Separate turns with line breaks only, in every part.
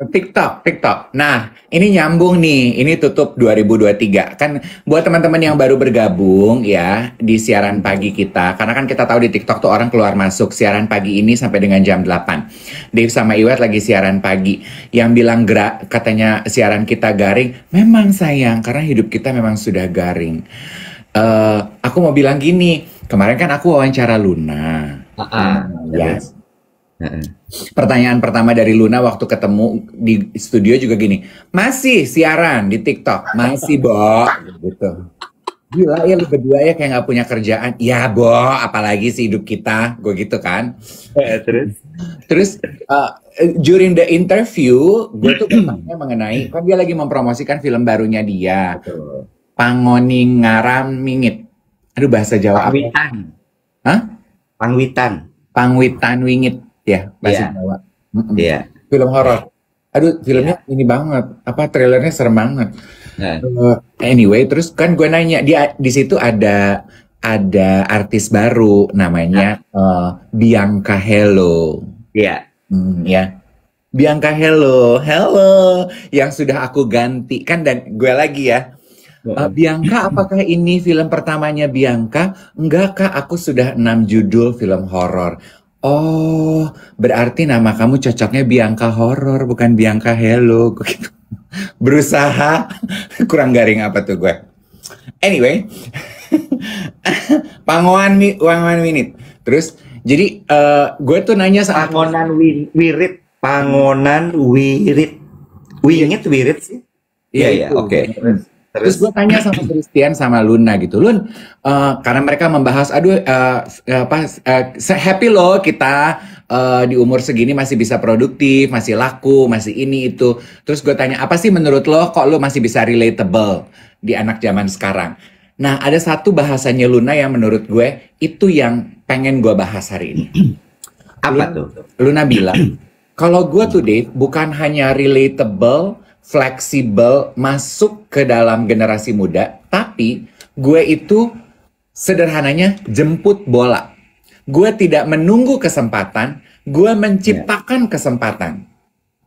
TikTok, TikTok. Nah, ini nyambung nih. Ini tutup 2023. Kan buat teman-teman yang baru bergabung ya di siaran pagi kita. Karena kan kita tahu di TikTok tuh orang keluar masuk siaran pagi ini sampai dengan jam 8. Dave sama Iwet lagi siaran pagi. Yang bilang gerak katanya siaran kita garing. Memang sayang karena hidup kita memang sudah garing. Uh, aku mau bilang gini, kemarin kan aku wawancara Luna. Uh -uh. yes. Pertanyaan pertama dari Luna waktu ketemu di studio juga gini, masih siaran di TikTok, masih Bo, gitu. Gila ya lu berdua ya kayak nggak punya kerjaan, ya Bo, apalagi sih hidup kita, gue gitu kan. Eh, terus, terus uh, during the interview, gue tuh bertanya mengenai, kan dia lagi mempromosikan film barunya dia, Betul. Pangoning Ngaram Mingit. Aduh bahasa Jawa Pangwitan. apa? Hah? Pangwitan. Pangwitan Wingit ya masih yeah. Jawa. Iya. Yeah. Film horor. Iya. Aduh, filmnya yeah. ini banget. Apa trailernya serem banget. Uh, anyway, terus kan gue nanya di di situ ada ada artis baru namanya uh, Bianca Hello. Iya. Yeah. Hmm, ya. Bianca Hello, Hello yang sudah aku ganti kan dan gue lagi ya. Uh, Bianca, apakah ini film pertamanya Bianca? Enggak kak, aku sudah enam judul film horor. Oh, berarti nama kamu cocoknya Bianca Horror, bukan Bianca Hello. gitu. Berusaha. Kurang garing apa tuh gue. Anyway. Pangoan, pangoan minit. Terus, jadi uh, gue tuh nanya sama... Pangonan wi wirit. Pangonan wirit. Wingit wirit sih. Iya, iya, oke. Terus, Terus gue tanya sama Christian sama Luna gitu, Lun, uh, karena mereka membahas, aduh, uh, apa, uh, happy loh kita uh, di umur segini masih bisa produktif, masih laku, masih ini itu. Terus gue tanya, apa sih menurut lo kok lo masih bisa relatable di anak zaman sekarang? Nah, ada satu bahasanya Luna yang menurut gue itu yang pengen gue bahas hari ini. apa Luna, tuh? Luna bilang, kalau gue tuh Dave bukan hanya relatable fleksibel, masuk ke dalam generasi muda, tapi gue itu sederhananya jemput bola. Gue tidak menunggu kesempatan, gue menciptakan kesempatan.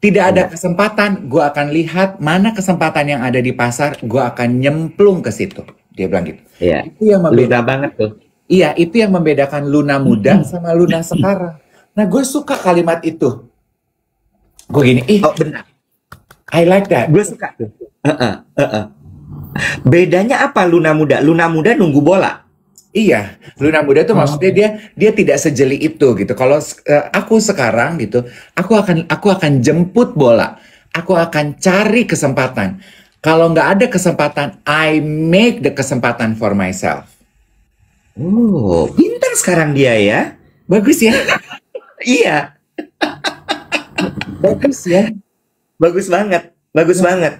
Tidak ada iya. kesempatan, gue akan lihat mana kesempatan yang ada di pasar, gue akan nyemplung ke situ. Dia bilang gitu. Iya. Itu yang membedakan Luna banget tuh. Iya, itu yang membedakan Luna muda sama Luna sekarang. Nah, gue suka kalimat itu. Gue gini, ih, oh, benar. I like that. Gue suka tuh.
Uh -uh, uh -uh.
Bedanya apa Luna muda? Luna muda nunggu bola. Iya, Luna muda tuh oh. maksudnya dia dia tidak sejeli itu gitu. Kalau uh, aku sekarang gitu, aku akan aku akan jemput bola. Aku akan cari kesempatan. Kalau nggak ada kesempatan, I make the kesempatan for myself. Oh, pintar sekarang dia ya. Bagus ya. iya. Bagus ya bagus banget bagus nah, banget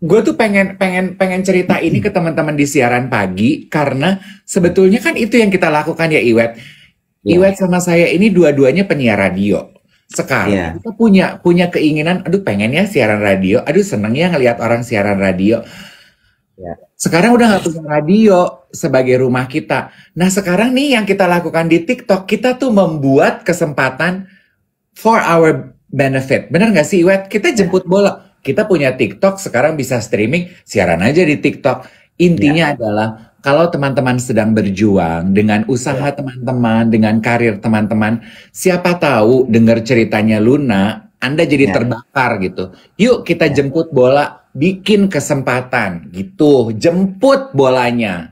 gue tuh pengen pengen pengen cerita ini ke teman-teman di siaran pagi karena sebetulnya kan itu yang kita lakukan ya Iwet yeah. Iwet sama saya ini dua-duanya penyiar radio sekarang yeah. kita punya punya keinginan aduh pengennya siaran radio aduh senengnya ngelihat orang siaran radio iya. sekarang udah nggak punya radio sebagai rumah kita nah sekarang nih yang kita lakukan di TikTok kita tuh membuat kesempatan for our benefit. Bener nggak sih Iwet? Kita ya. jemput bola. Kita punya TikTok, sekarang bisa streaming, siaran aja di TikTok. Intinya ya. adalah kalau teman-teman sedang berjuang dengan usaha ya. teman-teman, dengan karir teman-teman, siapa tahu dengar ceritanya Luna, Anda jadi ya. terbakar gitu. Yuk kita ya. jemput bola, bikin kesempatan gitu. Jemput
bolanya.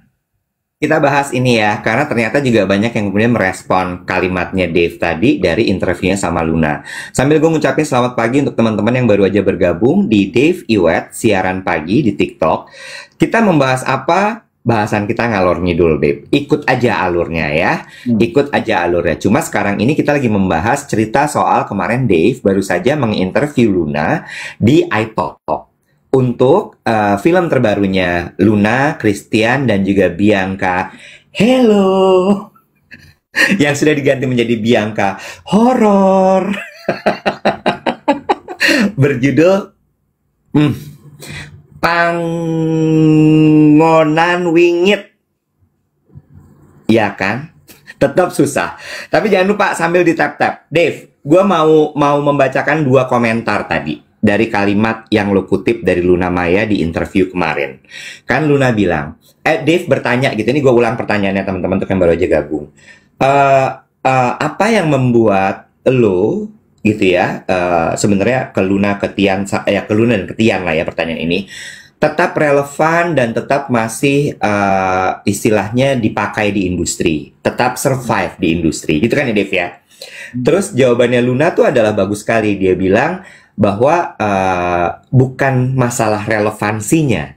Kita bahas ini ya, karena ternyata juga banyak yang kemudian merespon kalimatnya Dave tadi dari interviewnya sama Luna. Sambil gue ngucapin selamat pagi untuk teman-teman yang baru aja bergabung di Dave Iwet, siaran pagi di TikTok. Kita membahas apa? Bahasan kita ngalor ngidul, Dave. Ikut aja alurnya ya. Hmm. Ikut aja alurnya. Cuma sekarang ini kita lagi membahas cerita soal kemarin Dave baru saja menginterview Luna di iTalk untuk uh, film terbarunya Luna, Christian dan juga Bianca. Hello. Yang sudah diganti menjadi Bianca Horor. Berjudul hmm, Pangonan Wingit. Ya kan? Tetap susah. Tapi jangan lupa sambil ditap tap-tap. Dave, gue mau mau membacakan dua komentar tadi dari kalimat yang lo kutip dari Luna Maya di interview kemarin. Kan Luna bilang, eh Dave bertanya gitu, ini gue ulang pertanyaannya teman-teman tuh yang baru aja gabung. Uh, uh, apa yang membuat lo gitu ya, uh, sebenarnya ke Luna, ke Tian, ya ke Luna dan ke Tian lah ya pertanyaan ini, tetap relevan dan tetap masih uh, istilahnya dipakai di industri, tetap survive di industri, gitu kan ya Dave ya. Hmm. Terus jawabannya Luna tuh adalah bagus sekali. Dia bilang bahwa uh, bukan masalah relevansinya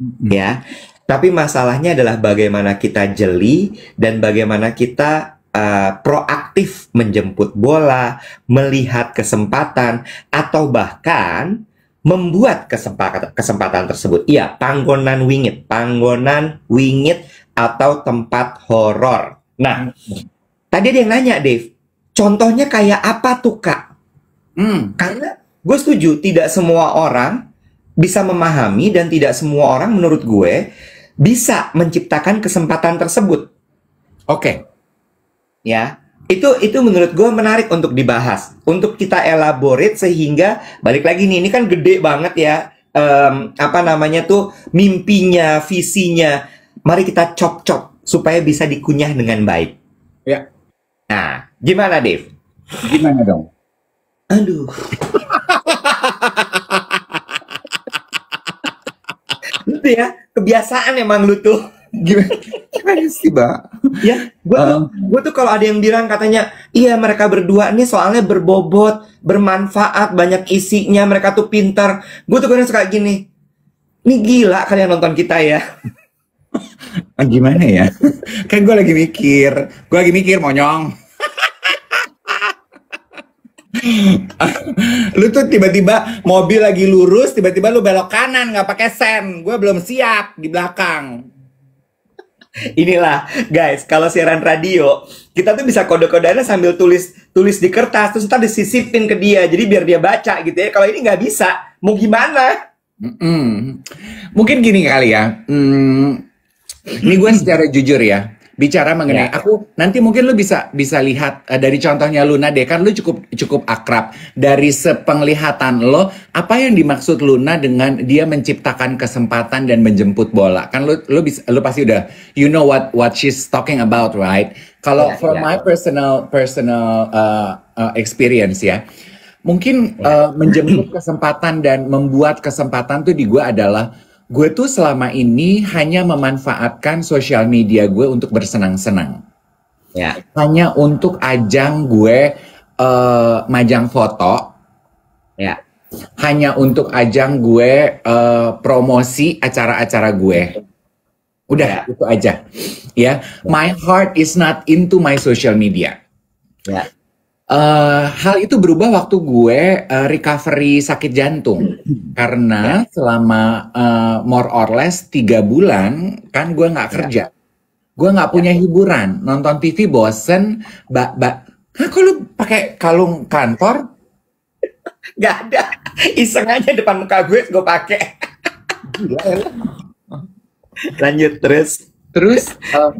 hmm. ya tapi masalahnya adalah bagaimana kita jeli dan bagaimana kita uh, proaktif menjemput bola, melihat kesempatan, atau bahkan membuat kesempatan, kesempatan tersebut. Iya, panggonan wingit, panggonan wingit atau tempat horor. Nah, tadi ada yang nanya, Dave, contohnya kayak apa tuh, Kak? Hmm. Karena gue setuju tidak semua orang bisa memahami dan tidak semua orang menurut gue bisa menciptakan kesempatan tersebut. Oke. Okay. Ya. Itu itu menurut gue menarik untuk dibahas, untuk kita elaborate sehingga balik lagi nih ini kan gede banget ya um, apa namanya tuh mimpinya, visinya. Mari kita cop-cop supaya bisa dikunyah dengan baik. Ya. Nah, gimana Dave? Gimana dong? Aduh. itu ya kebiasaan emang lu tuh. Gimana, sih, Mbak? Ya, gua tuh, gue tuh kalau ada yang bilang katanya, iya mereka berdua nih soalnya berbobot, bermanfaat, banyak isinya, mereka tuh pintar. gua tuh kadang suka gini, ini gila kalian nonton kita ya.
Ah, gimana ya? Kayak gue lagi mikir, gue lagi mikir monyong lu tuh tiba-tiba mobil lagi lurus, tiba-tiba lu belok kanan nggak pakai sen. Gue belum siap di belakang.
Inilah guys, kalau siaran radio kita tuh bisa kode-kodenya sambil tulis tulis di kertas terus kita disisipin ke dia, jadi biar dia baca gitu ya. Kalau ini nggak
bisa, mau gimana? Mm -mm. Mungkin gini kali ya. Mm. Ini gue secara jujur ya bicara mengenai ya. aku nanti mungkin lu bisa bisa lihat uh, dari contohnya Luna deh kan lu cukup cukup akrab dari sepenglihatan lo apa yang dimaksud Luna dengan dia menciptakan kesempatan dan menjemput bola kan lu lu bisa lu pasti udah you know what what she's talking about right kalau ya, for ya. my personal personal uh, uh, experience ya mungkin ya. Uh, menjemput kesempatan dan membuat kesempatan tuh di gua adalah gue tuh selama ini hanya memanfaatkan sosial media gue untuk bersenang-senang. Ya. Hanya untuk ajang gue uh, majang foto. Ya. Hanya untuk ajang gue uh, promosi acara-acara gue. Udah, ya. itu aja. Ya. ya, my heart is not into my social media. Ya. Uh, hal itu berubah waktu gue uh, recovery sakit jantung hmm. karena yeah. selama uh, more or less tiga bulan kan gue nggak ya. kerja, yeah. gue nggak punya yeah. hiburan, nonton TV bosen, mbak mbak, kok lu pakai kalung kantor? Gak ada,
iseng aja depan muka gue gue pakai. Ya.
Lanjut terus. Terus um,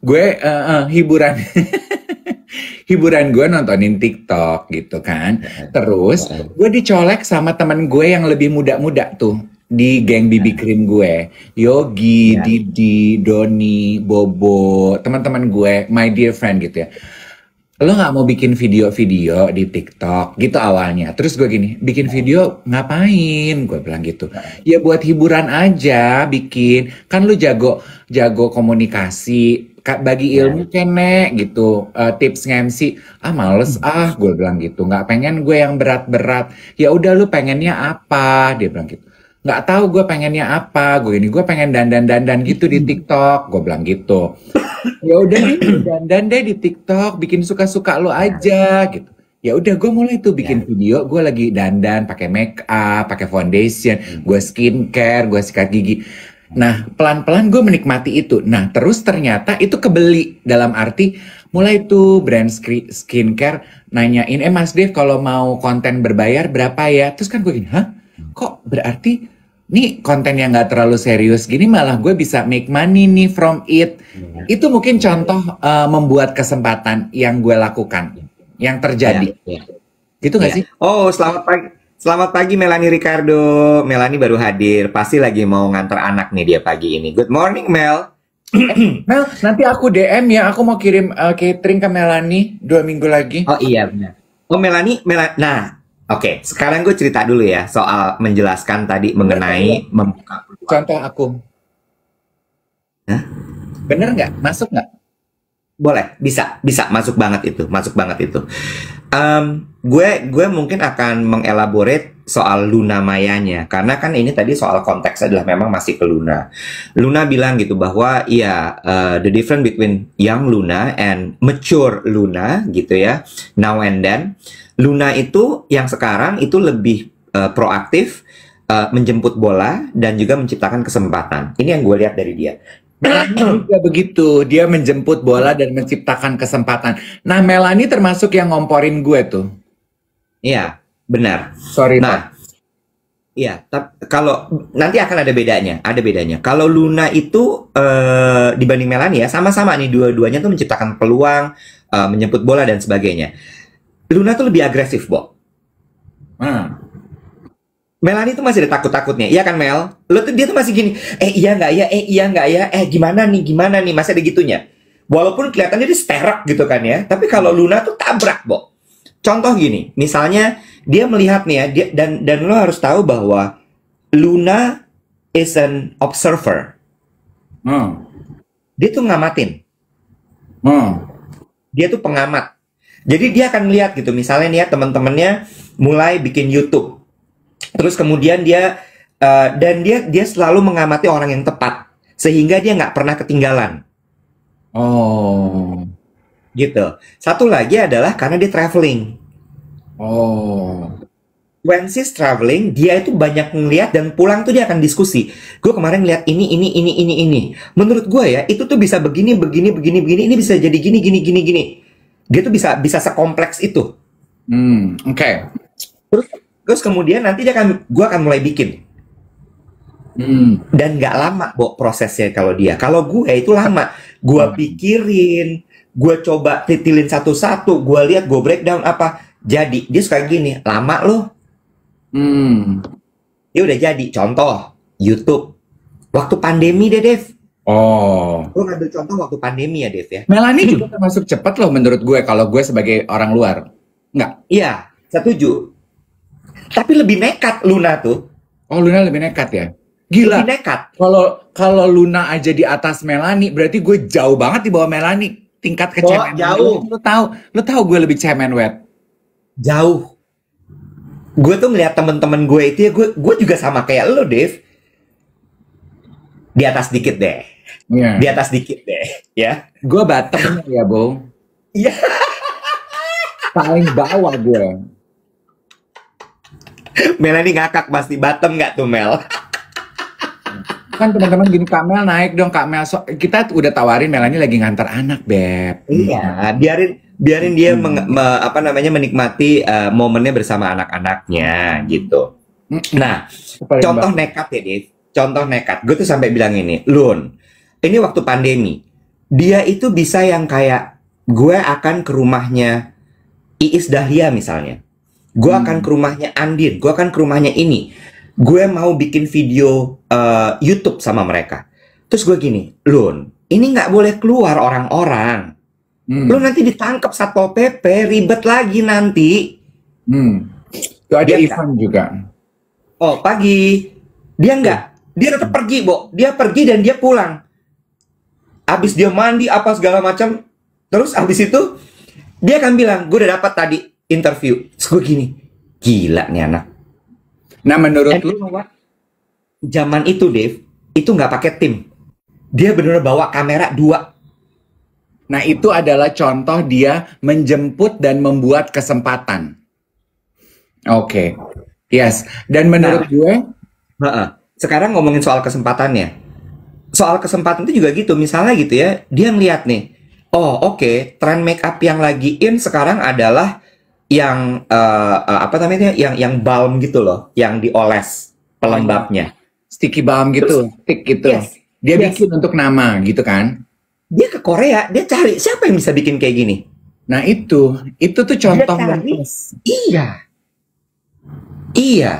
gue uh, uh, hiburan hiburan gue nontonin TikTok gitu kan. Terus gue dicolek sama teman gue yang lebih muda-muda tuh di geng bibi Cream gue, Yogi, ya. Didi, Doni, Bobo, teman-teman gue, my dear friend gitu ya lo nggak mau bikin video-video di TikTok gitu awalnya. Terus gue gini, bikin video ngapain? Gue bilang gitu. Nah. Ya buat hiburan aja bikin. Kan lu jago jago komunikasi, bagi iya. ilmu kene gitu. Uh, tips ngemsi. Ah males hmm. ah, gue bilang gitu. Nggak pengen gue yang berat-berat. Ya udah lu pengennya apa? Dia bilang gitu nggak tahu gue pengennya apa gue ini gue pengen dandan dandan gitu di TikTok gue bilang gitu ya udah dandan deh di TikTok bikin suka suka lo aja gitu ya udah gue mulai tuh bikin ya. video gue lagi dandan pakai make up pakai foundation hmm. gue skincare gue sikat gigi Nah, pelan-pelan gue menikmati itu. Nah, terus ternyata itu kebeli dalam arti mulai tuh brand skincare nanyain, eh Mas Dev kalau mau konten berbayar berapa ya? Terus kan gue gini, hah? Kok berarti nih konten yang gak terlalu serius gini malah gue bisa make money nih from it. Hmm. Itu mungkin contoh uh, membuat kesempatan yang gue lakukan, yang terjadi. Ya, ya. Gitu gak ya. sih? Oh, selamat pagi. Selamat pagi
Melani Ricardo. Melani baru hadir, pasti lagi mau ngantar anak nih dia pagi ini. Good morning
Mel. Eh, Mel, nanti aku DM ya, aku mau kirim uh, catering ke Melani dua minggu lagi. Oh
iya benar. Oh Melani, Mel nah Oke, okay, sekarang gue cerita dulu ya soal menjelaskan tadi mengenai iya, iya. membuka peluang. Contoh aku.
Hah? Bener nggak? Masuk nggak?
Boleh, bisa, bisa, masuk banget itu, masuk banget itu. Um, gue, gue mungkin akan mengelaborate soal Luna Mayanya karena kan ini tadi soal konteks adalah memang masih ke Luna. Luna bilang gitu bahwa ya uh, the difference between young Luna and mature Luna gitu ya now and then Luna itu yang sekarang itu lebih uh, proaktif uh, menjemput bola dan juga menciptakan kesempatan. Ini yang gue lihat dari dia.
Melani juga begitu, dia menjemput bola dan menciptakan kesempatan. Nah, Melani termasuk yang ngomporin gue tuh.
Iya, Benar. Sorry. Nah, Pak. Iya, tapi kalau nanti akan ada bedanya, ada bedanya. Kalau Luna itu uh, dibanding Melania sama-sama nih dua-duanya tuh menciptakan peluang, uh, eh, menyebut bola dan sebagainya. Luna tuh lebih agresif, Bob. Hmm. Melani tuh masih ada takut-takutnya, iya kan Mel? Lo tuh dia tuh masih gini, eh iya nggak ya, eh iya nggak ya, eh gimana nih, gimana nih, masih ada gitunya. Walaupun kelihatannya dia sterak gitu kan ya, tapi kalau hmm. Luna tuh tabrak, boh contoh gini, misalnya dia melihat nih ya, dia, dan dan lo harus tahu bahwa Luna is an observer. Hmm. Dia tuh ngamatin. Hmm. Dia tuh pengamat. Jadi dia akan lihat gitu, misalnya nih ya teman-temannya mulai bikin YouTube, terus kemudian dia uh, dan dia dia selalu mengamati orang yang tepat, sehingga dia nggak pernah ketinggalan.
Oh gitu.
Satu lagi adalah karena dia traveling. Oh. When she's traveling, dia itu banyak ngeliat dan pulang tuh dia akan diskusi. Gue kemarin ngeliat ini, ini, ini, ini, ini. Menurut gue ya, itu tuh bisa begini, begini, begini, begini. Ini bisa jadi gini, gini, gini, gini. Dia tuh bisa bisa sekompleks itu. Hmm, oke. Okay. Terus, terus kemudian nanti dia akan, gue akan mulai bikin. Hmm. Dan gak lama, Bo, prosesnya kalau dia. Kalau gue itu lama. Gue hmm. pikirin, gue coba titilin satu-satu gue lihat gue breakdown apa jadi dia suka gini lama loh hmm. dia udah jadi contoh YouTube waktu pandemi deh Dev
Oh. Lu ngambil contoh waktu pandemi ya, Dev ya. Melani juga termasuk cepat loh menurut gue kalau gue sebagai orang luar. Enggak? Iya, setuju. Tapi lebih nekat Luna tuh. Oh, Luna lebih nekat ya? Gila. Lebih nekat. Kalau kalau Luna aja di atas Melani, berarti gue jauh banget di bawah Melani tingkat kecemen oh, jauh lu, lu tahu lu tahu gue lebih cemen wet jauh gue tuh ngeliat temen-temen gue
itu ya gue gue juga sama kayak lo Dev. di atas dikit deh
yeah. di atas dikit deh ya gue bottom ya bo iya paling bawah gue Melanie ngakak pasti bottom nggak tuh Mel kan teman-teman gini Kak Mel naik dong Kak Mel so, kita udah tawarin Melani lagi ngantar anak beb iya biarin biarin dia
hmm. meng, me, apa namanya menikmati uh, momennya bersama anak-anaknya gitu hmm. nah Paling contoh nekat ya Dave contoh nekat gue tuh sampai bilang ini Lun ini waktu pandemi dia itu bisa yang kayak gue akan ke rumahnya Iis Dahlia misalnya gue hmm. akan ke rumahnya Andin gue akan ke rumahnya ini gue mau bikin video uh, YouTube sama mereka. Terus gue gini, Lun, ini nggak boleh keluar orang-orang. Hmm. Lu nanti ditangkap satpol pp, ribet lagi nanti. Hmm. Itu ada dia event juga. Oh pagi, dia iya. nggak, dia tetap pergi, Bo. Dia pergi dan dia pulang. Abis dia mandi apa segala macam, terus abis itu dia akan bilang, gue udah dapat tadi interview. Terus gue gini, gila nih anak Nah menurut And lu zaman itu dev itu nggak pakai tim. Dia
benar-benar bawa kamera dua Nah, itu adalah contoh dia menjemput dan membuat kesempatan. Oke. Okay. Yes. Dan
menurut nah, gue, uh sekarang ngomongin soal kesempatannya. Soal kesempatan itu juga gitu. Misalnya gitu ya, dia ngeliat nih, oh oke, okay, tren make up yang lagi in sekarang adalah yang uh, apa namanya yang yang balm gitu loh, yang
dioles pelembabnya. Sticky balm gitu, Terus, stick gitu. Yes, dia yes. bikin untuk nama gitu kan. Dia ke Korea, dia cari siapa yang bisa bikin kayak gini. Nah, itu itu tuh contoh dia Iya. Iya.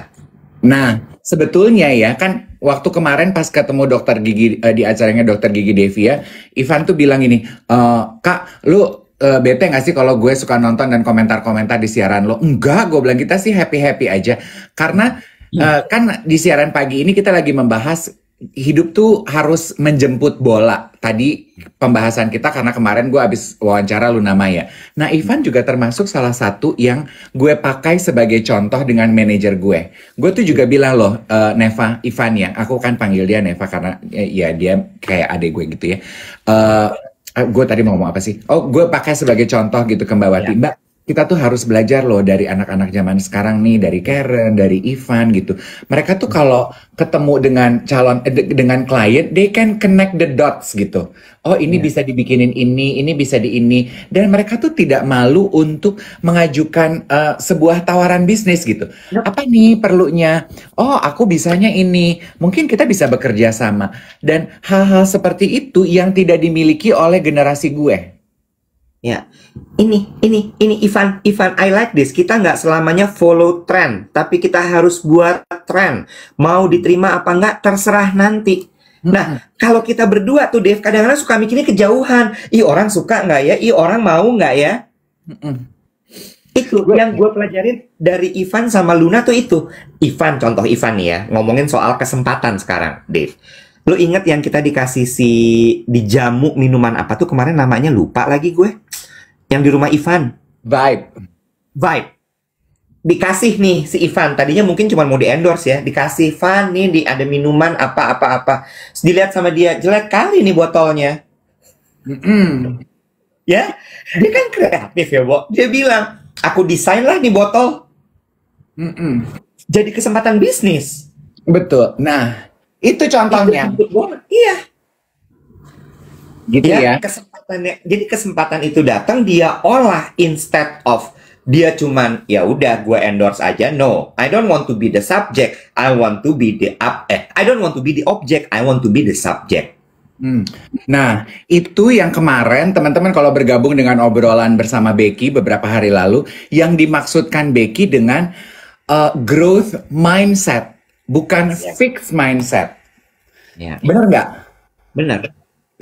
Nah, sebetulnya ya kan waktu kemarin pas ketemu dokter gigi eh, di acaranya dokter gigi Devi ya, Ivan tuh bilang ini e, "Kak, lu uh, bete gak sih kalau gue suka nonton dan komentar-komentar di siaran lo? Enggak, gue bilang kita sih happy-happy aja. Karena ya. uh, kan di siaran pagi ini kita lagi membahas hidup tuh harus menjemput bola. Tadi pembahasan kita karena kemarin gue habis wawancara Luna Maya. Nah Ivan juga termasuk salah satu yang gue pakai sebagai contoh dengan manajer gue. Gue tuh juga bilang loh, uh, Neva, Ivan ya, aku kan panggil dia Neva karena ya dia kayak adik gue gitu ya. Uh, Eh, gue tadi mau ngomong apa sih? Oh, gue pakai sebagai contoh gitu ke Mbak Wati. Ya. Mbak, kita tuh harus belajar loh dari anak-anak zaman sekarang nih dari Karen, dari Ivan gitu. Mereka tuh kalau ketemu dengan calon eh, dengan klien, they can connect the dots gitu. Oh, ini yeah. bisa dibikinin ini, ini bisa di ini dan mereka tuh tidak malu untuk mengajukan uh, sebuah tawaran bisnis gitu. Apa nih perlunya? Oh, aku bisanya ini. Mungkin kita bisa bekerja sama. Dan hal-hal seperti itu yang tidak dimiliki oleh generasi gue.
Ya, ini, ini, ini Ivan, Ivan, I like this. Kita nggak selamanya follow trend, tapi kita harus buat trend. Mau diterima apa nggak, terserah nanti. Nah, hmm. kalau kita berdua tuh Dev kadang-kadang suka mikirnya kejauhan. I orang suka nggak ya? I orang mau nggak ya? Hmm. Itu yang gue pelajarin dari Ivan sama Luna tuh itu. Ivan contoh Ivan ya, ngomongin soal kesempatan sekarang, Dev. Lu inget yang kita dikasih si dijamu minuman apa tuh kemarin namanya lupa lagi gue. Yang di rumah Ivan. Vibe. Vibe. Dikasih nih si Ivan. Tadinya mungkin cuma mau di endorse ya. Dikasih Ivan nih di ada minuman apa-apa-apa. Dilihat sama dia jelek kali nih botolnya. Mm ya, dia kan kreatif ya, Bo. Dia bilang, aku desain lah nih botol. Mm Jadi kesempatan bisnis. Betul. Nah, itu contohnya. Itu, iya. Gitu ya. ya. Kesempatan kesempatan jadi kesempatan itu datang dia olah instead of dia cuman ya udah gue endorse aja no I don't want to be the subject
I want to be the up eh I don't want to be the object I want to be the subject Hmm. Nah, itu yang kemarin teman-teman kalau bergabung dengan obrolan bersama Becky beberapa hari lalu, yang dimaksudkan Becky dengan uh, growth mindset, bukan yeah. fixed mindset. Yeah. Benar nggak? Benar.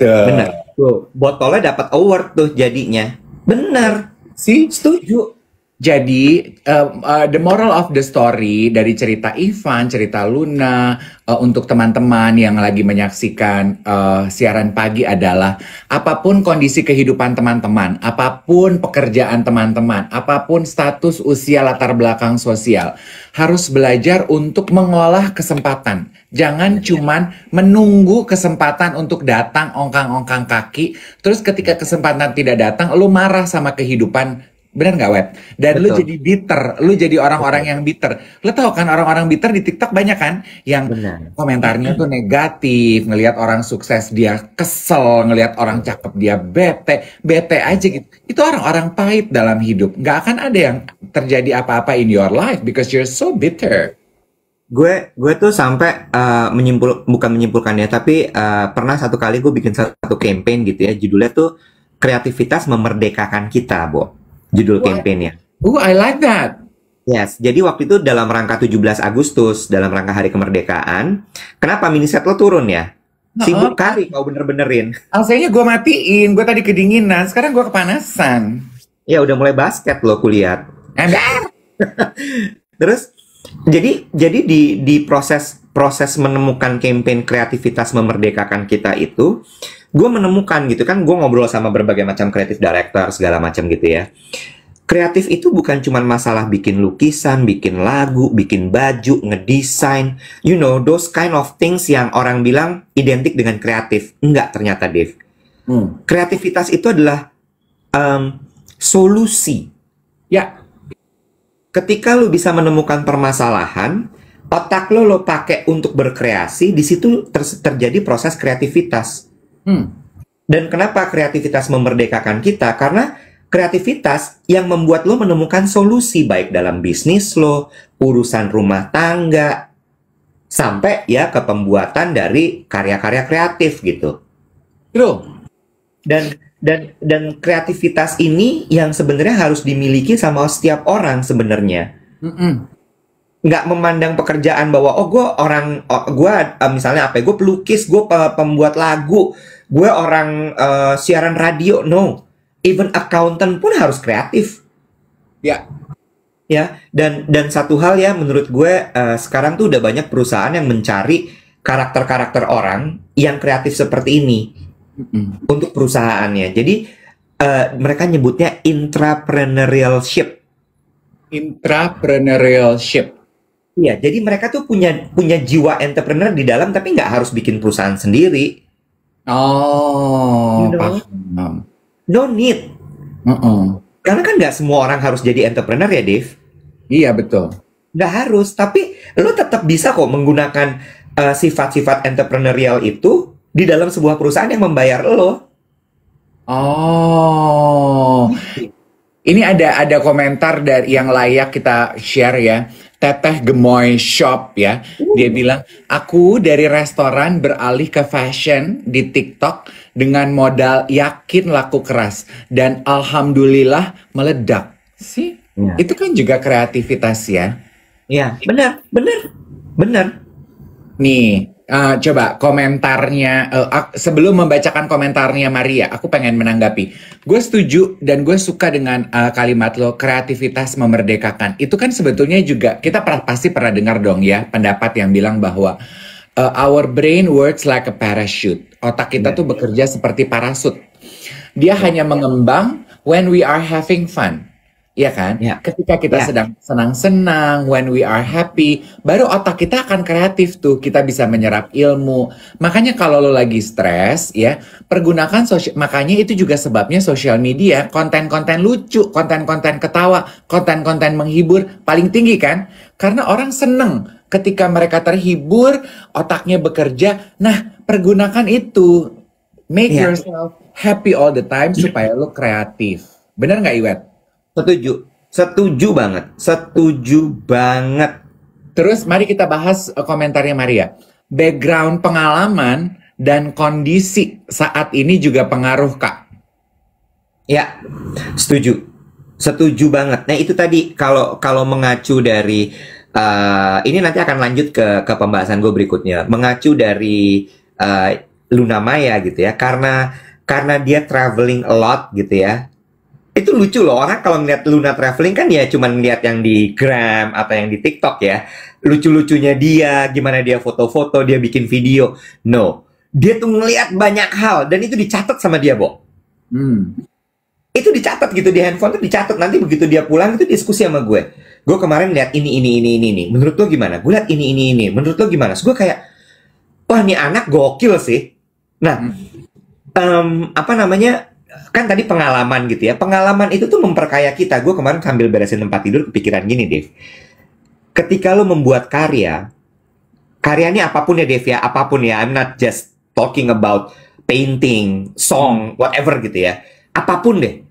Uh, Benar. Tuh, botolnya dapat award tuh jadinya. Benar. Sih, setuju. Jadi uh, uh, the moral of the story dari cerita Ivan, cerita Luna uh, untuk teman-teman yang lagi menyaksikan uh, siaran pagi adalah apapun kondisi kehidupan teman-teman, apapun pekerjaan teman-teman, apapun status usia latar belakang sosial, harus belajar untuk mengolah kesempatan Jangan iya. cuman menunggu kesempatan untuk datang ongkang-ongkang kaki, terus ketika iya. kesempatan tidak datang, lu marah sama kehidupan. benar nggak web? Dan Betul. lu jadi bitter, lu jadi orang-orang yang bitter. Lu tahu kan orang-orang bitter di TikTok banyak kan yang Benar. komentarnya tuh negatif, Ngeliat orang sukses dia kesel, Ngeliat orang cakep dia bete, bete aja gitu. Itu orang-orang pahit dalam hidup. Gak akan ada yang terjadi apa-apa in your life because you're so bitter
gue gue tuh sampai uh, menyimpul bukan menyimpulkan ya tapi uh, pernah satu kali gue bikin satu campaign gitu ya judulnya tuh kreativitas memerdekakan kita bo judul campaignnya.
oh I like that
yes jadi waktu itu dalam rangka 17 Agustus dalam rangka hari kemerdekaan kenapa miniset lo turun ya sibuk oh, kali kau bener-benerin
alasannya ah, gue matiin gue tadi kedinginan sekarang gue kepanasan
ya udah mulai basket lo kulihat ember terus jadi jadi di di proses proses menemukan campaign kreativitas memerdekakan kita itu, gue menemukan gitu kan, gue ngobrol sama berbagai macam kreatif director segala macam gitu ya. Kreatif itu bukan cuma masalah bikin lukisan, bikin lagu, bikin baju, ngedesain, you know, those kind of things yang orang bilang identik dengan kreatif. Enggak ternyata, Dave. Hmm. Kreativitas itu adalah um, solusi. Ya ketika lo bisa menemukan permasalahan, otak lo lo pakai untuk berkreasi, di situ ter terjadi proses kreativitas. Hmm. Dan kenapa kreativitas memerdekakan kita? Karena kreativitas yang membuat lo menemukan solusi baik dalam bisnis lo, urusan rumah tangga, sampai ya ke pembuatan dari karya-karya kreatif gitu. True. Dan dan dan kreativitas ini yang sebenarnya harus dimiliki sama setiap orang sebenarnya mm -mm. nggak memandang pekerjaan bahwa oh gue orang oh, gue eh, misalnya apa ya, gue pelukis gue eh, pembuat lagu gue orang uh, siaran radio no even accountant pun harus kreatif ya yeah. ya dan dan satu hal ya menurut gue uh, sekarang tuh udah banyak perusahaan yang mencari karakter-karakter orang yang kreatif seperti ini hmm untuk perusahaannya. Jadi uh, mereka nyebutnya intrapreneurship. Intrapreneurship. Iya, jadi mereka tuh punya punya jiwa entrepreneur di dalam, tapi nggak harus bikin perusahaan sendiri. Oh, you
know?
No need. Uh-uh. Karena kan nggak semua orang harus jadi entrepreneur ya, Dave. Iya betul. Nggak harus, tapi lo tetap bisa kok menggunakan uh, sifat-sifat entrepreneurial itu di dalam sebuah perusahaan yang
membayar lo. Oh. Ini ada ada komentar dari yang layak kita share ya. Teteh Gemoy Shop ya. Dia bilang, "Aku dari restoran beralih ke fashion di TikTok dengan modal yakin laku keras dan alhamdulillah meledak." Sih. Ya. Itu kan juga kreativitas ya. Iya, benar, benar. Benar. Nih, uh, coba komentarnya uh, sebelum membacakan komentarnya Maria, aku pengen menanggapi. Gue setuju dan gue suka dengan uh, kalimat lo kreativitas memerdekakan. Itu kan sebetulnya juga kita pra, pasti pernah dengar dong ya pendapat yang bilang bahwa uh, our brain works like a parachute. Otak kita tuh bekerja seperti parasut. Dia hanya mengembang when we are having fun. Iya kan? Ya. Ketika kita ya. sedang senang-senang, when we are happy, baru otak kita akan kreatif tuh, kita bisa menyerap ilmu. Makanya kalau lo lagi stres, ya, pergunakan sosial. Makanya itu juga sebabnya sosial media, konten-konten lucu, konten-konten ketawa, konten-konten menghibur paling tinggi kan? Karena orang seneng ketika mereka terhibur, otaknya bekerja. Nah, pergunakan itu, make ya. yourself happy all the time iya. supaya lo kreatif. Bener nggak Iwet? Setuju. Setuju banget. Setuju banget. Terus mari kita bahas eh, komentarnya Maria. Background pengalaman dan kondisi saat ini juga pengaruh, Kak.
Ya, setuju. Setuju banget. Nah, itu tadi kalau kalau mengacu dari uh, ini nanti akan lanjut ke ke pembahasan gue berikutnya. Mengacu dari uh, Luna Maya gitu ya. Karena karena dia traveling a lot gitu ya itu lucu loh orang kalau ngeliat Luna traveling kan ya cuman ngeliat yang di Gram atau yang di TikTok ya lucu-lucunya dia gimana dia foto-foto dia bikin video no dia tuh ngeliat banyak hal dan itu dicatat sama dia Bo hmm. itu dicatat gitu di handphone tuh dicatat nanti begitu dia pulang itu diskusi sama gue gue kemarin lihat ini ini ini ini ini menurut lo gimana gue lihat ini ini ini menurut lo gimana so, gue kayak wah ini anak gokil sih nah hmm. um, apa namanya kan tadi pengalaman gitu ya. Pengalaman itu tuh memperkaya kita. Gue kemarin sambil beresin tempat tidur kepikiran gini, Dev. Ketika lo membuat karya, karyanya apapun ya Dev ya, apapun ya. I'm not just talking about painting, song, whatever gitu ya. Apapun deh.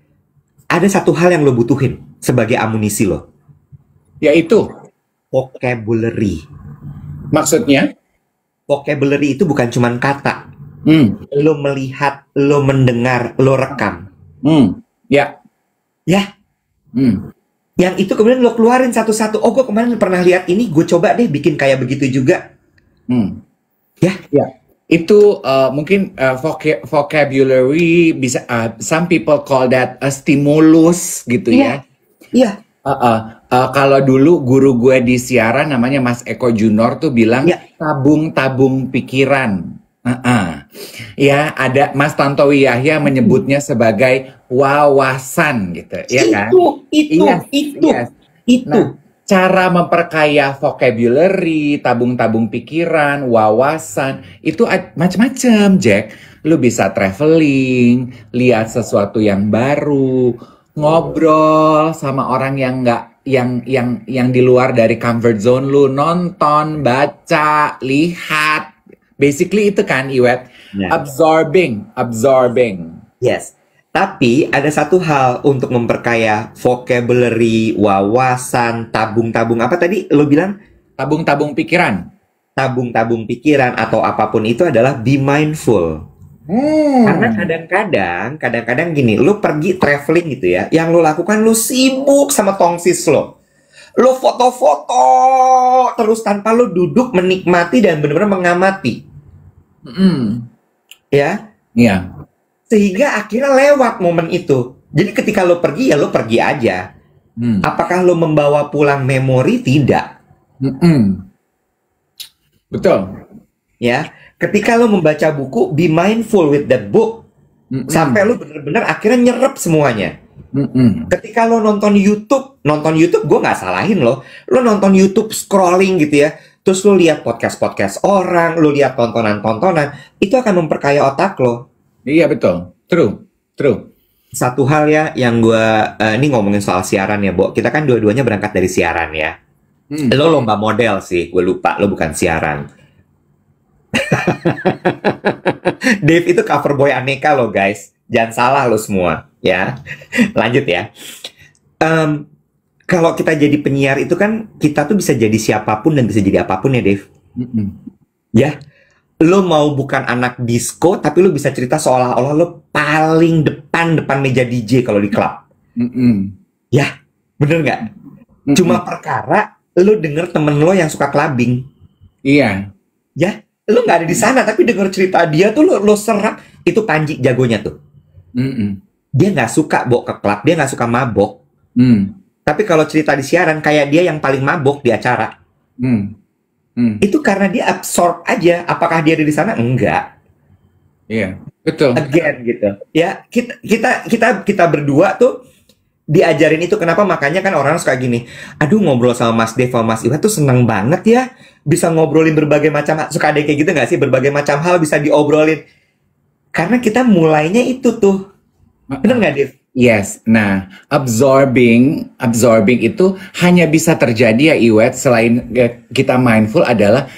Ada satu hal yang lo butuhin sebagai amunisi lo. Yaitu vocabulary. Maksudnya? Vocabulary itu bukan cuman kata. Hmm. Lo melihat lo mendengar, lo rekam. Hmm. Ya. Ya. Hmm. Yang itu kemudian lo keluarin satu-satu. Oh, gue kemarin pernah lihat ini, gue coba deh bikin kayak begitu
juga. Hmm. Ya. Ya. Itu uh, mungkin uh, eh, voc vocabulary bisa uh, some people call that a stimulus gitu iya. ya. Iya. Ya. Uh, uh, uh, kalau dulu guru gue di siaran namanya Mas Eko Junor tuh bilang iya. tabung-tabung ya. pikiran. Uh-uh. Ya, ada Mas Tanto Yahya menyebutnya sebagai wawasan gitu, ya itu, kan? Itu, yes, iya, itu, yes. Iya. itu. Nah, cara memperkaya vocabulary, tabung-tabung pikiran, wawasan, itu macam-macam, Jack. Lu bisa traveling, lihat sesuatu yang baru, ngobrol sama orang yang nggak yang yang yang di luar dari comfort zone lu, nonton, baca, lihat Basically itu kan Iwet, yeah. absorbing, absorbing. Yes.
Tapi ada satu hal untuk memperkaya vocabulary, wawasan, tabung-tabung apa tadi lo bilang? Tabung-tabung pikiran. Tabung-tabung pikiran atau apapun itu adalah be mindful.
Hmm.
Karena kadang-kadang, kadang-kadang gini, lo pergi traveling gitu ya, yang lo lakukan lo sibuk sama tongsis lo. Lo foto-foto terus tanpa lo duduk menikmati dan benar-benar mengamati.
Mm. Ya. Iya. Yeah.
Sehingga akhirnya lewat momen itu. Jadi ketika lo pergi ya lo pergi aja. Mm. Apakah lo membawa pulang memori? Tidak. Mm -mm. Betul. Ya. Ketika lo membaca buku, be mindful with the book. Mm -mm. Sampai lo benar-benar akhirnya nyerap semuanya. Mm-mm. Ketika lo nonton YouTube, nonton YouTube gue nggak salahin lo. Lo nonton YouTube scrolling gitu ya, terus lo lihat podcast-podcast orang, lo lihat tontonan-tontonan, itu akan memperkaya otak lo.
Iya betul,
true, true. Satu hal ya yang gue, uh, ini ngomongin soal siaran ya, Bo. Kita kan dua-duanya berangkat dari siaran ya. Mm. Lo lomba model
sih, gue lupa, lo
bukan siaran. Dave itu cover boy aneka lo guys. Jangan salah lo semua ya. Lanjut ya. Um, kalau kita jadi penyiar itu kan kita tuh bisa jadi siapapun dan bisa jadi apapun ya, Dev.
Mm
Ya, lo mau bukan anak disco tapi lo bisa cerita seolah-olah lo paling depan depan meja DJ kalau di klub. Mm Ya, bener nggak? Mm Cuma perkara lo denger temen lo yang suka clubbing. Iya. Ya, lo nggak ada di sana tapi denger cerita dia tuh lo lo serap itu Panji jagonya tuh. Mm-mm. Dia nggak suka bok ke klub, dia nggak suka mabok. Mm. Tapi kalau cerita di siaran kayak dia yang paling mabok di acara.
Mm. Mm.
Itu karena dia absorb aja. Apakah dia ada di sana? Enggak. Iya, yeah, betul. Again gitu. Ya, kita kita kita kita berdua tuh diajarin itu kenapa makanya kan orang suka gini aduh ngobrol sama Mas Devo Mas Iwan tuh seneng banget ya bisa ngobrolin berbagai macam suka ada kayak gitu nggak sih berbagai macam hal bisa diobrolin karena kita mulainya itu tuh. Ah, Benar ah. nggak, Dev?
Yes. Nah, absorbing, absorbing itu hanya bisa terjadi ya Iwet selain eh, kita mindful adalah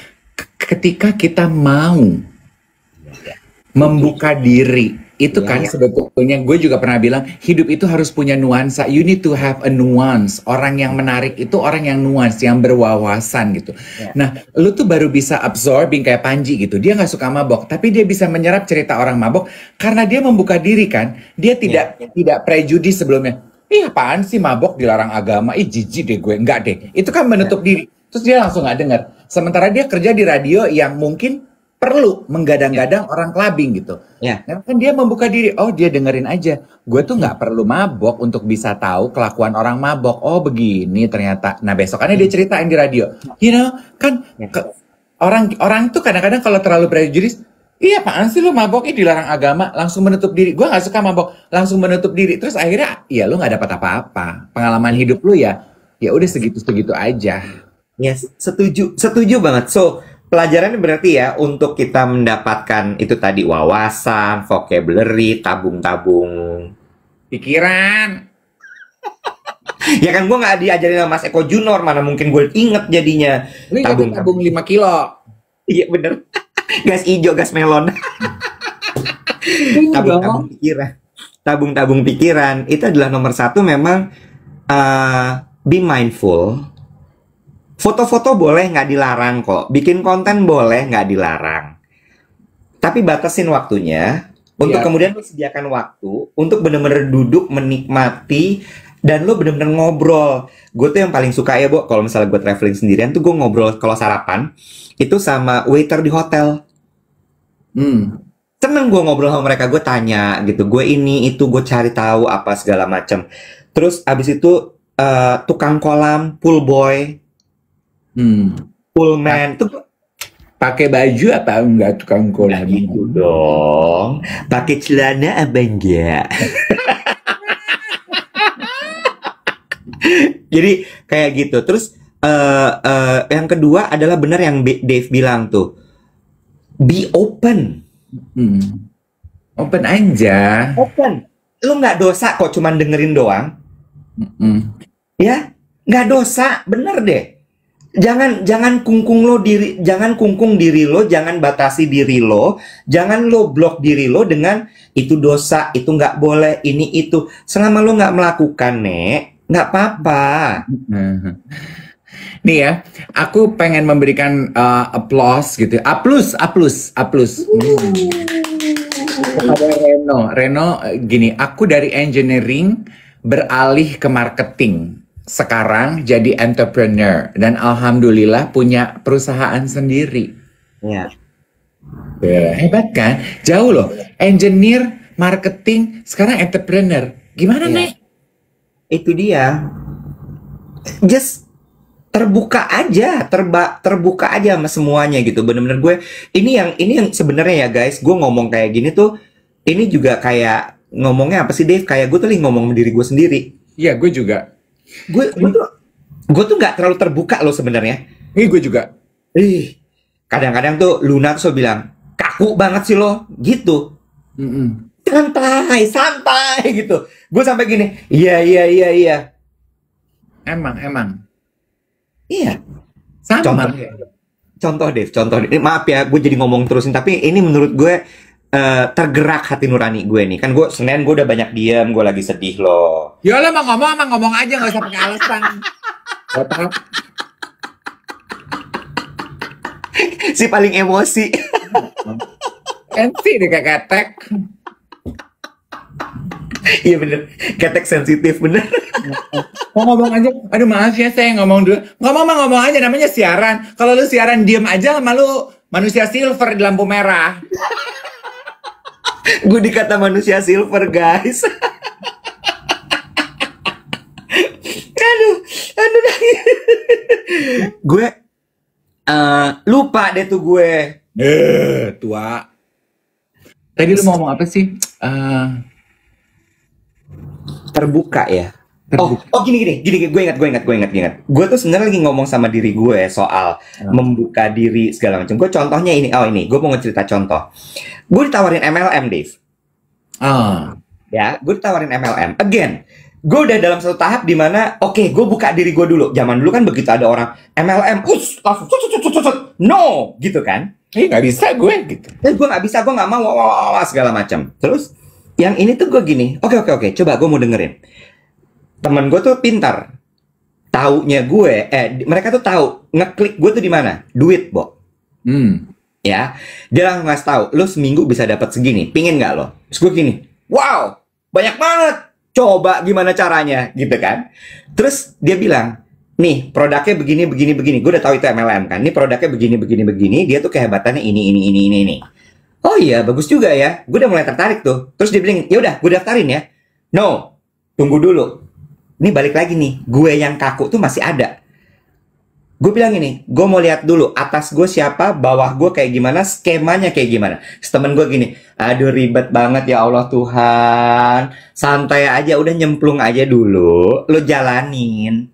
ketika kita mau iya, iya. membuka diri itu yeah, kan ya. sebetulnya gue juga pernah bilang hidup itu harus punya nuansa. You need to have a nuance. Orang yang menarik itu orang yang nuance, yang berwawasan gitu. Yeah. Nah, lu tuh baru bisa absorbing kayak Panji gitu. Dia nggak suka mabok, tapi dia bisa menyerap cerita orang mabok karena dia membuka diri kan. Dia ya. tidak yeah. tidak prejudis sebelumnya. Ih apaan sih mabok dilarang agama? Ih jijik deh gue. Enggak deh. Itu kan menutup yeah. diri. Terus dia langsung nggak dengar. Sementara dia kerja di radio yang mungkin perlu menggadang-gadang ya. orang kelabing gitu. Ya. Nah, kan dia membuka diri, oh dia dengerin aja. Gue tuh nggak perlu mabok untuk bisa tahu kelakuan orang mabok. Oh begini ternyata. Nah besokannya ya. dia hmm. ceritain di radio. You know, kan ya. ke, orang orang tuh kadang-kadang kalau terlalu prejudis, iya apaan sih lu maboknya dilarang agama, langsung menutup diri. Gue nggak suka mabok, langsung menutup diri. Terus akhirnya, iya lu nggak dapat apa-apa. Pengalaman hidup lu ya, ya udah segitu-segitu aja.
Yes, ya, setuju, setuju banget. So Pelajaran berarti ya untuk kita mendapatkan itu tadi wawasan, vocabulary, tabung-tabung pikiran. ya kan gue nggak diajarin sama Mas Eko Junor mana mungkin gue inget jadinya. Ini tabung tabung lima kilo. Iya bener. gas hijau, gas melon. tabung-tabung pikiran. Tabung-tabung pikiran itu adalah nomor satu memang uh, be mindful Foto-foto boleh nggak dilarang kok, bikin konten boleh nggak dilarang. Tapi batasin waktunya, untuk iya. kemudian lu sediakan waktu untuk bener-bener duduk menikmati dan lu bener-bener ngobrol. Gue tuh yang paling suka ya, Bo, kalau misalnya gue traveling sendirian tuh gue ngobrol kalau sarapan itu sama waiter di hotel. Hmm. Seneng gue ngobrol sama mereka, gue tanya gitu, gue ini itu gue cari tahu apa segala macem. Terus abis itu uh, tukang kolam, pool boy, Hmm. Coolman nah, tuh
pakai baju apa enggak tukang kolam Nah, gitu dong. Pakai celana apa enggak?
Jadi kayak gitu. Terus uh, uh, yang kedua adalah benar yang Dave bilang tuh. Be open. Hmm. Open aja. Open. Lu nggak dosa kok cuman dengerin doang. Mm Ya, nggak dosa, bener deh jangan jangan kungkung lo diri jangan kungkung diri lo jangan batasi diri lo jangan lo blok diri lo dengan itu dosa itu nggak boleh ini itu selama lo nggak melakukan nek nggak
apa-apa nih ya aku pengen memberikan uh, applause gitu ya. aplus aplus aplus kepada Reno Reno eh, gini aku dari engineering beralih ke marketing sekarang jadi entrepreneur dan alhamdulillah punya perusahaan sendiri. Ya. Yeah. Hebat kan? Jauh loh. Engineer, marketing, sekarang entrepreneur. Gimana yeah. nih? Itu dia.
Just terbuka aja, terba, terbuka aja sama semuanya gitu. Bener-bener gue ini yang ini yang sebenarnya ya guys, gue ngomong kayak gini tuh ini juga kayak ngomongnya apa sih Dave? Kayak gue tuh lagi ngomong sama diri gue sendiri. Iya, gue juga gue gue tuh gue tuh nggak terlalu terbuka loh sebenarnya ini gue juga ih kadang-kadang tuh Luna tuh bilang kaku banget sih lo gitu mm -mm. santai santai gitu gue sampai gini
iya iya iya iya emang emang iya sama
contoh contoh deh contoh deh. maaf ya gue jadi ngomong terusin tapi ini menurut gue Uh, tergerak hati nurani gue nih kan gue senin gue udah banyak diam gue lagi sedih loh
ya lo mau ngomong mau ngomong aja nggak usah pakai alasan
si paling emosi sensi deh kayak ketek iya bener ketek sensitif bener
mau ngomong aja aduh maaf ya saya ngomong dulu ngomong mah ngomong aja namanya siaran kalau lu siaran diem aja sama lu manusia silver di lampu merah gue dikata
manusia silver guys aduh aduh
gue uh, lupa deh tuh gue eh tua tadi lu mau ngomong apa sih uh, terbuka ya Oh, oh gini gini,
gini gue ingat gue ingat gue ingat gue ingat. Gue tuh sebenarnya lagi ngomong sama diri gue ya soal hmm. membuka diri segala macam. Gue contohnya ini, oh ini, gue mau ngecerita contoh. Gue ditawarin MLM, Dave. Ah. Ya, gue ditawarin MLM. Again, gue udah dalam satu tahap di mana, oke, okay, gue buka diri gue dulu. Zaman dulu kan begitu ada orang MLM, us, langsung, cut, cut, cut, cut, cut. no, gitu kan? Eh, nggak bisa gue gitu. Eh, gue nggak bisa, gue nggak mau, wah, wah, wah, segala macam. Terus, yang ini tuh gue gini, oke, okay, oke, okay, oke, okay. coba gue mau dengerin temen gue tuh pintar taunya gue eh mereka tuh tahu ngeklik gue tuh di mana duit bo hmm. ya dia langsung ngasih tahu lo seminggu bisa dapat segini pingin nggak lo terus gue gini wow banyak banget coba gimana caranya gitu kan terus dia bilang nih produknya begini begini begini gue udah tahu itu MLM kan nih produknya begini begini begini dia tuh kehebatannya ini ini ini ini ini oh iya bagus juga ya gue udah mulai tertarik tuh terus dia bilang ya udah gue daftarin ya no tunggu dulu ini balik lagi nih gue yang kaku tuh masih ada gue bilang ini gue mau lihat dulu atas gue siapa bawah gue kayak gimana skemanya kayak gimana temen gue gini aduh ribet banget ya Allah Tuhan santai aja udah nyemplung aja dulu lo jalanin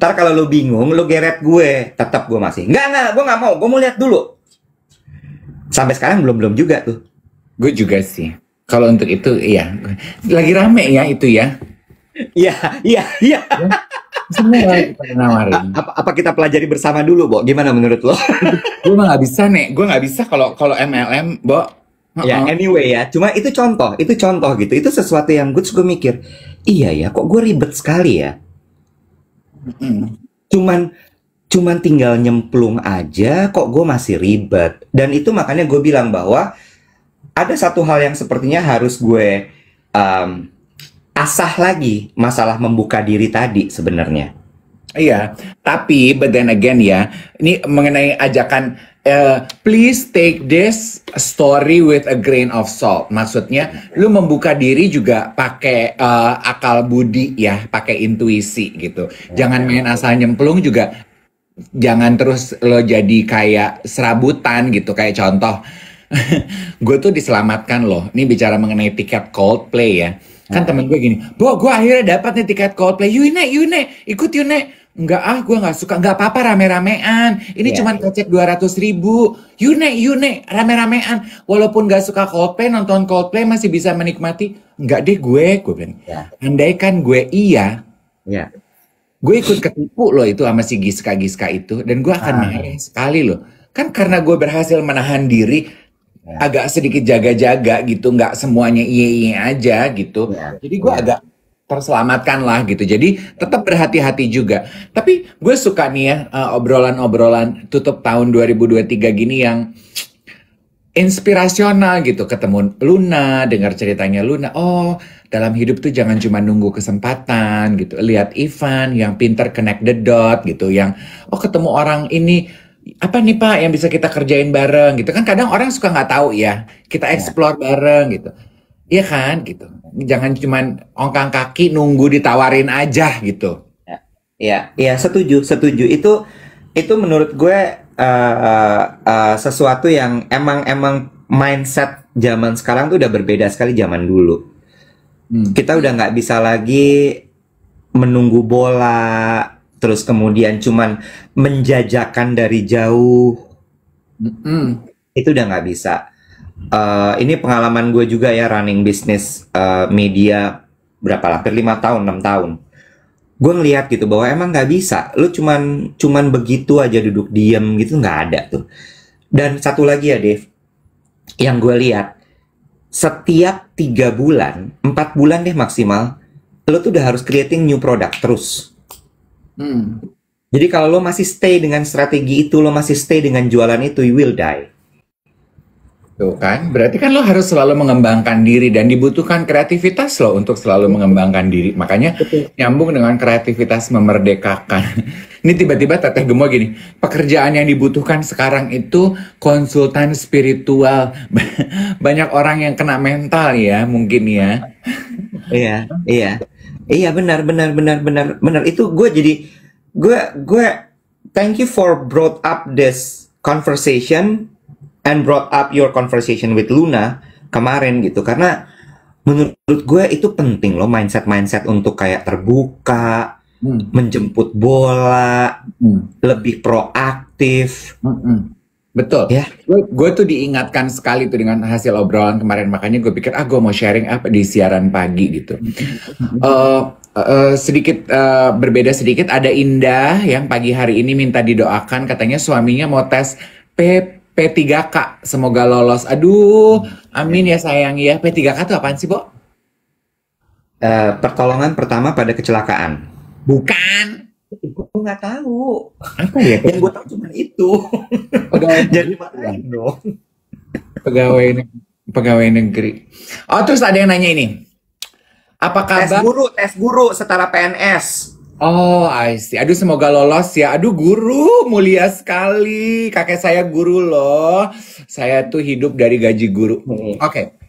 ntar kalau lo bingung lo geret gue tetap gue masih nggak nggak gue nggak mau gue mau
lihat dulu sampai sekarang belum belum juga tuh gue juga sih kalau untuk itu iya lagi rame ya itu ya Iya, iya, iya. Ya,
semua kita nawarin. Apa, apa kita pelajari bersama dulu, Bo? Gimana menurut lo?
gue mah gak bisa, Nek. Gue gak bisa kalau kalau MLM, Bo.
Uh -uh. anyway ya. Cuma itu contoh, itu contoh gitu. Itu sesuatu yang gue suka mikir, iya ya, kok gue ribet sekali ya. Mm. Cuman cuman tinggal nyemplung aja kok gue masih ribet. Dan itu makanya gue bilang bahwa ada satu hal yang sepertinya harus gue um, asah lagi masalah membuka diri tadi sebenarnya.
Iya, tapi but then again ya, ini mengenai ajakan uh, please take this story with a grain of salt. Maksudnya lu membuka diri juga pakai uh, akal budi ya, pakai intuisi gitu. Jangan main asal nyemplung juga. Jangan terus lo jadi kayak serabutan gitu, kayak contoh gue tuh diselamatkan loh. Ini bicara mengenai tiket Coldplay ya kan temen gue gini bo gue akhirnya dapat nih tiket Coldplay Yune Yune ikut Yune Enggak ah gue nggak suka nggak apa-apa rame-ramean ini yeah. cuman iya. kocek dua ratus ribu Yune Yune rame-ramean walaupun nggak suka Coldplay nonton Coldplay masih bisa menikmati enggak deh gue gue bilang yeah. andai kan gue iya yeah. gue ikut ketipu loh itu sama si Giska Giska itu dan gue akan ah. marah sekali loh kan karena gue berhasil menahan diri yeah. agak sedikit jaga-jaga gitu, nggak semuanya iye iye aja gitu. Yeah. Jadi gue yeah. agak terselamatkan lah gitu. Jadi tetap berhati-hati juga. Tapi gue suka nih ya eh, obrolan-obrolan tutup tahun 2023 gini yang inspirasional gitu ketemu Luna dengar ceritanya Luna oh dalam hidup tuh jangan cuma nunggu kesempatan gitu lihat Ivan yang pinter connect the dot gitu yang oh ketemu orang ini apa nih Pak yang bisa kita kerjain bareng gitu kan kadang orang suka nggak tahu ya kita iya. explore bareng gitu Iya kan gitu jangan cuman ongkang kaki nunggu ditawarin aja gitu
Iya iya setuju setuju itu itu menurut gue uh, uh, sesuatu yang emang emang mindset zaman sekarang tuh udah berbeda sekali zaman dulu hmm. kita udah nggak bisa lagi menunggu bola terus kemudian cuman menjajakan dari jauh mm itu udah nggak bisa uh, ini pengalaman gue juga ya running bisnis uh, eh, media berapa lah hampir lima tahun enam tahun gue ngeliat gitu bahwa emang nggak bisa lu cuman cuman begitu aja duduk diem gitu nggak ada tuh dan satu lagi ya Dev yang gue lihat setiap tiga bulan empat bulan deh maksimal lo tuh udah harus creating new product terus Hmm. Jadi kalau lo masih stay dengan strategi itu, lo masih stay dengan jualan
itu, you will die. Tuh kan, berarti kan lo harus selalu mengembangkan diri dan dibutuhkan kreativitas lo untuk selalu mengembangkan diri. Makanya nyambung dengan kreativitas memerdekakan. Ini tiba-tiba teteh gemoy gini, pekerjaan yang dibutuhkan sekarang itu konsultan spiritual. Banyak orang yang kena mental ya mungkin ya. Iya, iya. Iya benar benar benar benar benar itu
gue jadi gue gue thank you for brought up this conversation and brought up your conversation with Luna kemarin gitu karena menurut gue itu penting loh mindset mindset untuk kayak terbuka hmm.
menjemput bola hmm. lebih proaktif hmm. hmm. Betul. Ya. Gue tuh diingatkan sekali tuh dengan hasil obrolan kemarin, makanya gue pikir ah gue mau sharing apa di siaran pagi gitu. uh, uh, sedikit uh, berbeda sedikit ada Indah yang pagi hari ini minta didoakan katanya suaminya mau tes P P3K semoga lolos. Aduh, amin ya sayang ya. P3K tuh apaan sih, Bo?
Uh, pertolongan pertama pada kecelakaan. Bukan
gue nggak tahu apa ya yang gue tahu cuma itu pegawai jadi makanya dong pegawai negeri. pegawai negeri oh terus ada yang nanya ini apa kabar tes guru tes guru setara PNS Oh, I see. Aduh, semoga lolos ya. Aduh, guru mulia sekali. Kakek saya guru loh. Saya tuh hidup dari gaji guru. Oke. Okay.